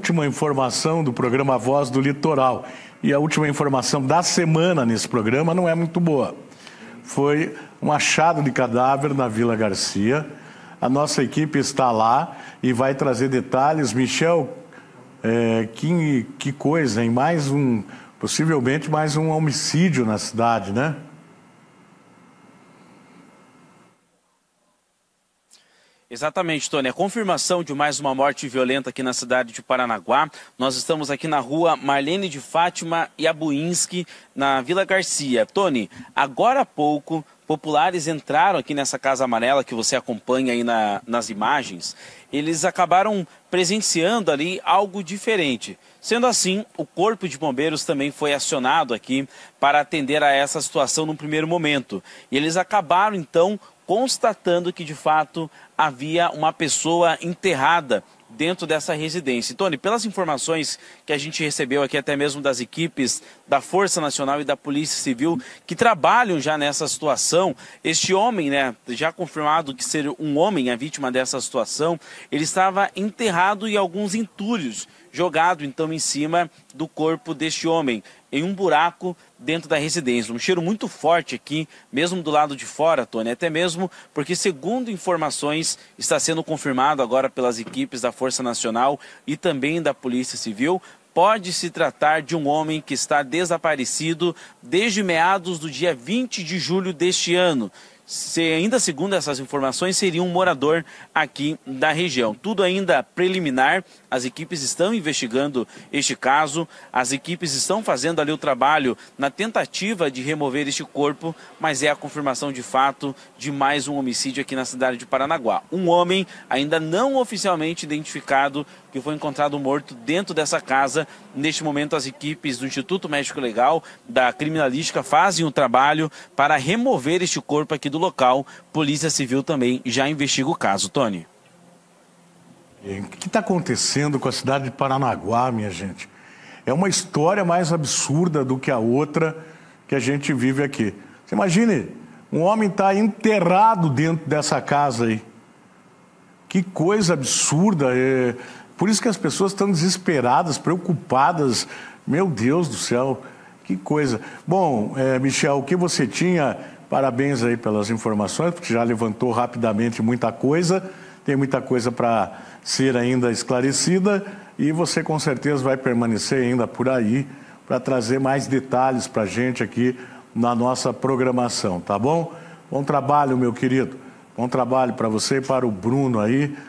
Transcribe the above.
última informação do programa Voz do Litoral. E a última informação da semana nesse programa não é muito boa. Foi um achado de cadáver na Vila Garcia. A nossa equipe está lá e vai trazer detalhes. Michel, é, que, que coisa, hein? Mais um, possivelmente mais um homicídio na cidade, né? Exatamente, Tony. A confirmação de mais uma morte violenta aqui na cidade de Paranaguá. Nós estamos aqui na rua Marlene de Fátima e Abuinski, na Vila Garcia. Tony, agora há pouco populares entraram aqui nessa Casa Amarela que você acompanha aí na, nas imagens, eles acabaram presenciando ali algo diferente. Sendo assim, o Corpo de Bombeiros também foi acionado aqui para atender a essa situação no primeiro momento. E eles acabaram então constatando que de fato havia uma pessoa enterrada dentro dessa residência. Tony, pelas informações que a gente recebeu aqui, até mesmo das equipes da Força Nacional e da Polícia Civil que trabalham já nessa situação, este homem, né, já confirmado que ser um homem a vítima dessa situação, ele estava enterrado em alguns entulhos jogado então em cima do corpo deste homem, em um buraco dentro da residência. Um cheiro muito forte aqui, mesmo do lado de fora, Tony, até mesmo porque, segundo informações, está sendo confirmado agora pelas equipes da Força Nacional e também da Polícia Civil, pode se tratar de um homem que está desaparecido desde meados do dia 20 de julho deste ano se ainda segundo essas informações, seria um morador aqui da região. Tudo ainda preliminar, as equipes estão investigando este caso, as equipes estão fazendo ali o trabalho na tentativa de remover este corpo, mas é a confirmação de fato de mais um homicídio aqui na cidade de Paranaguá. Um homem ainda não oficialmente identificado que foi encontrado morto dentro dessa casa. Neste momento, as equipes do Instituto Médico Legal, da Criminalística, fazem o trabalho para remover este corpo aqui do local. Polícia Civil também já investiga o caso, Tony. É, o que está acontecendo com a cidade de Paranaguá, minha gente? É uma história mais absurda do que a outra que a gente vive aqui. Você imagine, um homem está enterrado dentro dessa casa aí. Que coisa absurda. É... Por isso que as pessoas estão desesperadas, preocupadas. Meu Deus do céu, que coisa. Bom, é, Michel, o que você tinha Parabéns aí pelas informações, porque já levantou rapidamente muita coisa, tem muita coisa para ser ainda esclarecida e você com certeza vai permanecer ainda por aí para trazer mais detalhes para a gente aqui na nossa programação, tá bom? Bom trabalho, meu querido. Bom trabalho para você e para o Bruno aí